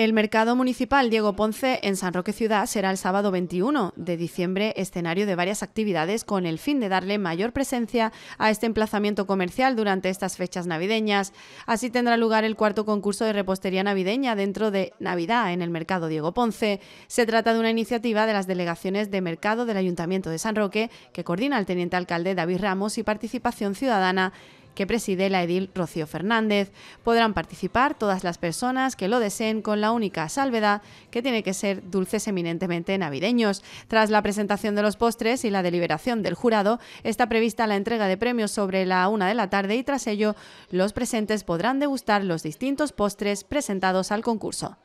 El mercado municipal Diego Ponce en San Roque Ciudad será el sábado 21 de diciembre escenario de varias actividades con el fin de darle mayor presencia a este emplazamiento comercial durante estas fechas navideñas. Así tendrá lugar el cuarto concurso de repostería navideña dentro de Navidad en el mercado Diego Ponce. Se trata de una iniciativa de las delegaciones de mercado del Ayuntamiento de San Roque que coordina el teniente alcalde David Ramos y participación ciudadana que preside la edil Rocío Fernández. Podrán participar todas las personas que lo deseen con la única salvedad que tiene que ser dulces eminentemente navideños. Tras la presentación de los postres y la deliberación del jurado, está prevista la entrega de premios sobre la una de la tarde y tras ello los presentes podrán degustar los distintos postres presentados al concurso.